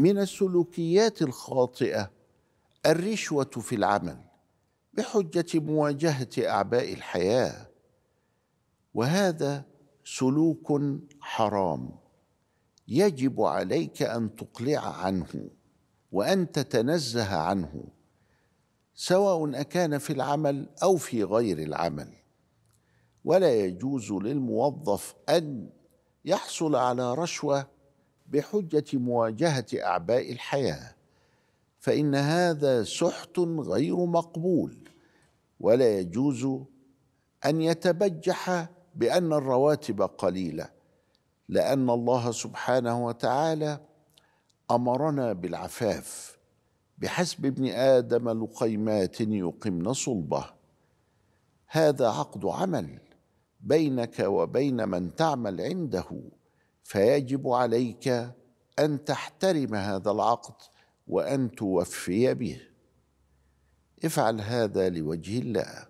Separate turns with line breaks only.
من السلوكيات الخاطئه الرشوه في العمل بحجه مواجهه اعباء الحياه وهذا سلوك حرام يجب عليك ان تقلع عنه وان تتنزه عنه سواء اكان في العمل او في غير العمل ولا يجوز للموظف ان يحصل على رشوه بحجه مواجهه اعباء الحياه فان هذا سحت غير مقبول ولا يجوز ان يتبجح بان الرواتب قليله لان الله سبحانه وتعالى امرنا بالعفاف بحسب ابن ادم لقيمات يقمن صلبه هذا عقد عمل بينك وبين من تعمل عنده فيجب عليك ان تحترم هذا العقد وان توفي به افعل هذا لوجه الله